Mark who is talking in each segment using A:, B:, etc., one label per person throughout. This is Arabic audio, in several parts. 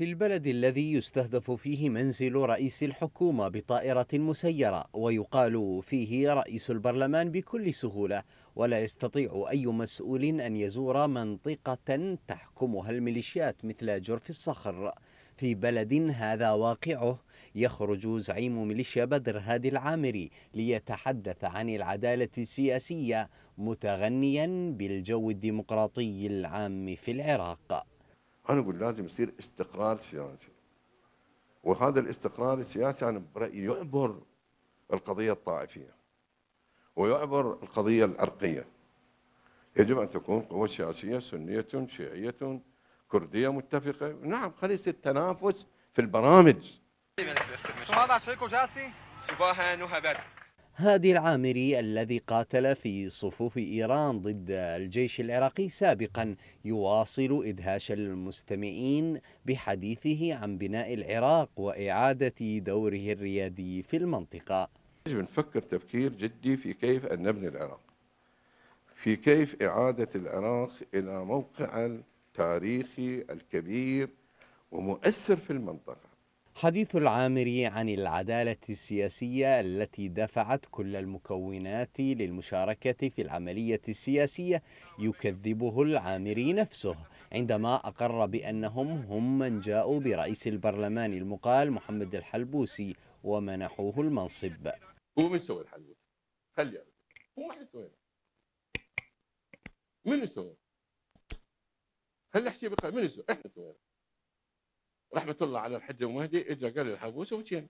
A: في البلد الذي يستهدف فيه منزل رئيس الحكومة بطائرة مسيرة ويقال فيه رئيس البرلمان بكل سهولة ولا يستطيع أي مسؤول أن يزور منطقة تحكمها الميليشيات مثل جرف الصخر في بلد هذا واقعه يخرج زعيم ميليشيا بدر هادي العامري ليتحدث عن العدالة السياسية متغنيا بالجو الديمقراطي العام في العراق انا اقول لازم يصير استقرار
B: سياسي وهذا الاستقرار السياسي انا برايي يعبر القضيه الطائفيه ويعبر القضيه العرقيه يجب ان تكون قوه سياسيه سنيه شيعيه كرديه متفقه نعم خلي
A: يصير تنافس في البرامج هادي العامري الذي قاتل في صفوف إيران ضد الجيش العراقي سابقا يواصل إدهاش المستمعين بحديثه عن بناء العراق وإعادة دوره الريادي في المنطقة
B: يجب نفكر تفكير جدي في كيف أن نبني العراق في كيف إعادة العراق إلى موقع التاريخي الكبير
A: ومؤثر في المنطقة حديث العامري عن العدالة السياسية التي دفعت كل المكونات للمشاركة في العملية السياسية يكذبه العامري نفسه عندما أقر بأنهم هم من جاءوا برئيس البرلمان المقال محمد الحلبوسي ومنحوه المنصب هو من سوى الحلبوسي؟
B: خلي هو ما حد سوينا من سوينا؟ هل نحكي بقى من سوى؟ احنا سوينا رحمه الله على الحج ومهدي اجى قال الحبوسه وجينا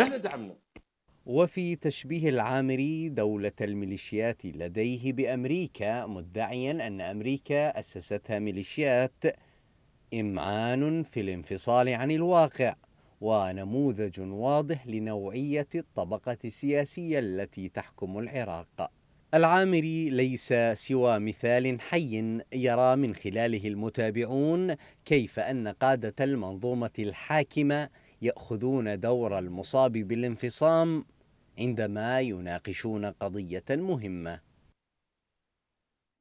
B: احنا دعمنا
A: وفي تشبيه العامري دولة الميليشيات لديه بأمريكا مدعيا أن أمريكا أسستها ميليشيات إمعان في الانفصال عن الواقع ونموذج واضح لنوعية الطبقة السياسية التي تحكم العراق العامري ليس سوى مثال حي يرى من خلاله المتابعون كيف أن قادة المنظومة الحاكمة يأخذون دور المصاب بالانفصام عندما يناقشون قضية مهمة